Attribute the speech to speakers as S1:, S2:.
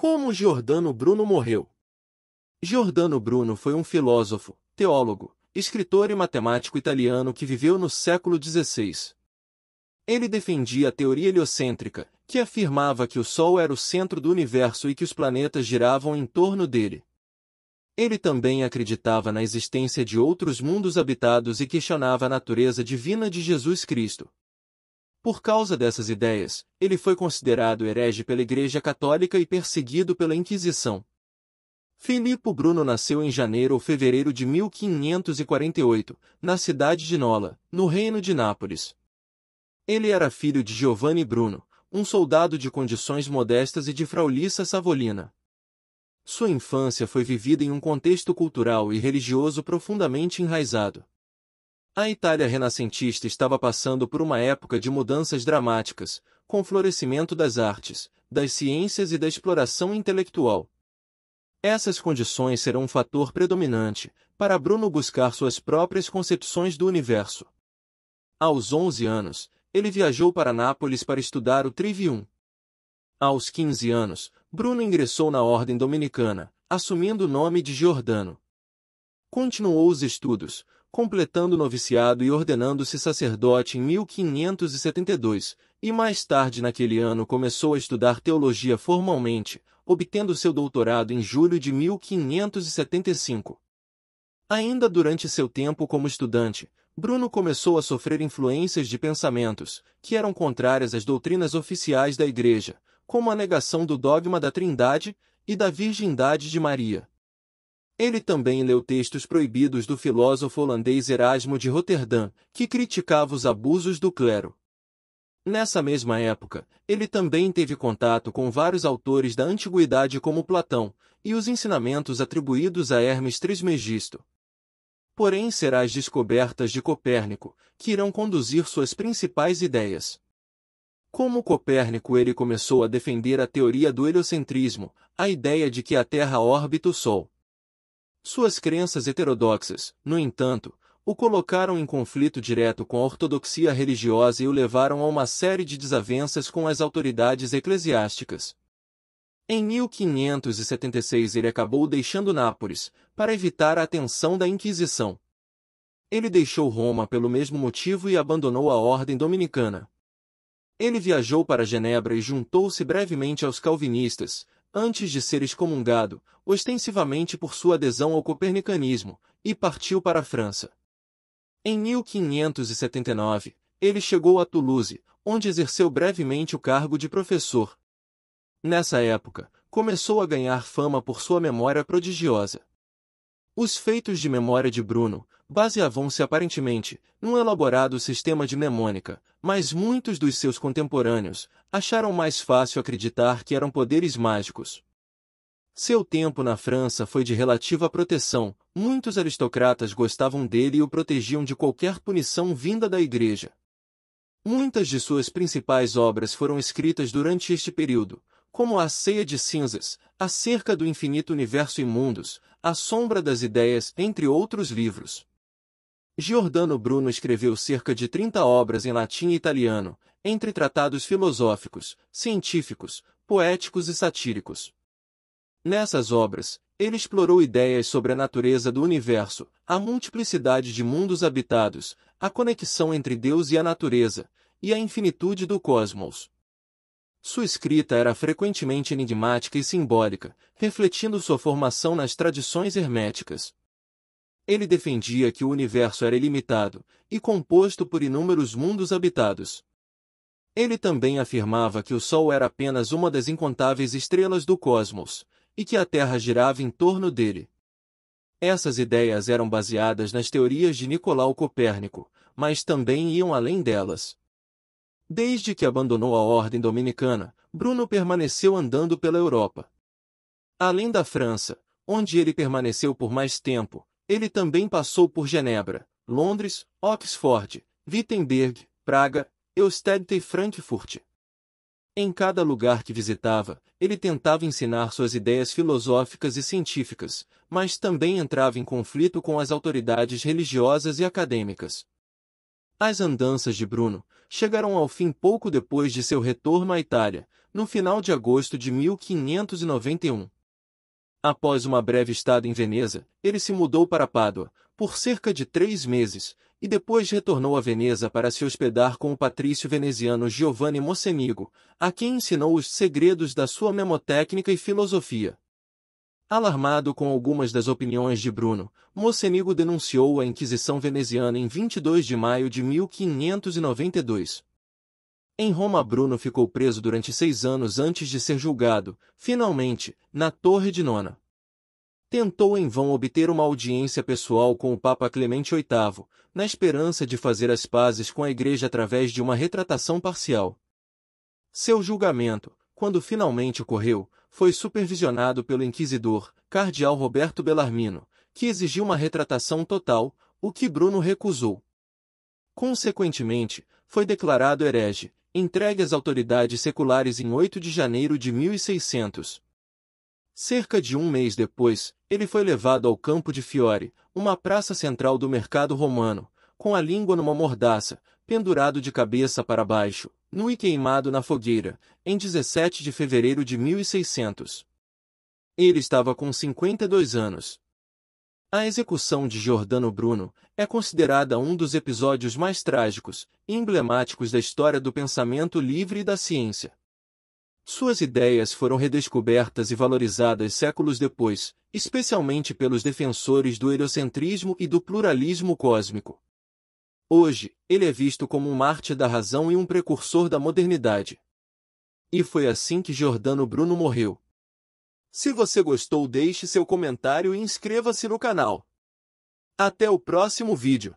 S1: Como Giordano Bruno morreu? Giordano Bruno foi um filósofo, teólogo, escritor e matemático italiano que viveu no século XVI. Ele defendia a teoria heliocêntrica, que afirmava que o Sol era o centro do universo e que os planetas giravam em torno dele. Ele também acreditava na existência de outros mundos habitados e questionava a natureza divina de Jesus Cristo. Por causa dessas ideias, ele foi considerado herege pela Igreja Católica e perseguido pela Inquisição. Filipe Bruno nasceu em janeiro ou fevereiro de 1548, na cidade de Nola, no reino de Nápoles. Ele era filho de Giovanni Bruno, um soldado de condições modestas e de Fraulissa Savolina. Sua infância foi vivida em um contexto cultural e religioso profundamente enraizado. A Itália renascentista estava passando por uma época de mudanças dramáticas, com florescimento das artes, das ciências e da exploração intelectual. Essas condições serão um fator predominante para Bruno buscar suas próprias concepções do universo. Aos 11 anos, ele viajou para Nápoles para estudar o Trivium. Aos 15 anos, Bruno ingressou na Ordem Dominicana, assumindo o nome de Giordano. Continuou os estudos, completando o noviciado e ordenando-se sacerdote em 1572, e mais tarde naquele ano começou a estudar teologia formalmente, obtendo seu doutorado em julho de 1575. Ainda durante seu tempo como estudante, Bruno começou a sofrer influências de pensamentos que eram contrárias às doutrinas oficiais da Igreja, como a negação do dogma da Trindade e da virgindade de Maria, ele também leu textos proibidos do filósofo holandês Erasmo de Roterdã, que criticava os abusos do clero. Nessa mesma época, ele também teve contato com vários autores da antiguidade como Platão, e os ensinamentos atribuídos a Hermes Trismegisto. Porém será as descobertas de Copérnico, que irão conduzir suas principais ideias. Como Copérnico ele começou a defender a teoria do heliocentrismo, a ideia de que a Terra orbita o Sol. Suas crenças heterodoxas, no entanto, o colocaram em conflito direto com a ortodoxia religiosa e o levaram a uma série de desavenças com as autoridades eclesiásticas. Em 1576 ele acabou deixando Nápoles, para evitar a atenção da Inquisição. Ele deixou Roma pelo mesmo motivo e abandonou a ordem dominicana. Ele viajou para Genebra e juntou-se brevemente aos calvinistas, antes de ser excomungado, ostensivamente por sua adesão ao copernicanismo, e partiu para a França. Em 1579, ele chegou a Toulouse, onde exerceu brevemente o cargo de professor. Nessa época, começou a ganhar fama por sua memória prodigiosa. Os feitos de memória de Bruno, baseavam-se aparentemente num elaborado sistema de mnemônica, mas muitos dos seus contemporâneos acharam mais fácil acreditar que eram poderes mágicos. Seu tempo na França foi de relativa proteção, muitos aristocratas gostavam dele e o protegiam de qualquer punição vinda da Igreja. Muitas de suas principais obras foram escritas durante este período, como A Ceia de Cinzas, Acerca do Infinito Universo e Mundos, A Sombra das Ideias, entre outros livros. Giordano Bruno escreveu cerca de 30 obras em latim e italiano, entre tratados filosóficos, científicos, poéticos e satíricos. Nessas obras, ele explorou ideias sobre a natureza do universo, a multiplicidade de mundos habitados, a conexão entre Deus e a natureza, e a infinitude do cosmos. Sua escrita era frequentemente enigmática e simbólica, refletindo sua formação nas tradições herméticas. Ele defendia que o universo era ilimitado e composto por inúmeros mundos habitados. Ele também afirmava que o Sol era apenas uma das incontáveis estrelas do cosmos e que a Terra girava em torno dele. Essas ideias eram baseadas nas teorias de Nicolau Copérnico, mas também iam além delas. Desde que abandonou a ordem dominicana, Bruno permaneceu andando pela Europa. Além da França, onde ele permaneceu por mais tempo, ele também passou por Genebra, Londres, Oxford, Wittenberg, Praga, Eustedt e Frankfurt. Em cada lugar que visitava, ele tentava ensinar suas ideias filosóficas e científicas, mas também entrava em conflito com as autoridades religiosas e acadêmicas. As andanças de Bruno chegaram ao fim pouco depois de seu retorno à Itália, no final de agosto de 1591. Após uma breve estada em Veneza, ele se mudou para Pádua, por cerca de três meses, e depois retornou a Veneza para se hospedar com o patrício veneziano Giovanni Mocenigo, a quem ensinou os segredos da sua memotécnica e filosofia. Alarmado com algumas das opiniões de Bruno, Mocenigo denunciou a Inquisição veneziana em 22 de maio de 1592. Em Roma, Bruno ficou preso durante seis anos antes de ser julgado, finalmente, na Torre de Nona. Tentou em vão obter uma audiência pessoal com o Papa Clemente VIII, na esperança de fazer as pazes com a Igreja através de uma retratação parcial. Seu julgamento, quando finalmente ocorreu, foi supervisionado pelo inquisidor, cardeal Roberto Bellarmino, que exigiu uma retratação total, o que Bruno recusou. Consequentemente, foi declarado herege, entregue às autoridades seculares em 8 de janeiro de 1600. Cerca de um mês depois, ele foi levado ao campo de Fiore, uma praça central do mercado romano, com a língua numa mordaça, pendurado de cabeça para baixo, nu e queimado na fogueira, em 17 de fevereiro de 1600. Ele estava com 52 anos. A execução de Giordano Bruno é considerada um dos episódios mais trágicos e emblemáticos da história do pensamento livre e da ciência. Suas ideias foram redescobertas e valorizadas séculos depois, especialmente pelos defensores do heliocentrismo e do pluralismo cósmico. Hoje, ele é visto como um mártir da razão e um precursor da modernidade. E foi assim que Giordano Bruno morreu, se você gostou deixe seu comentário e inscreva-se no canal. Até o próximo vídeo.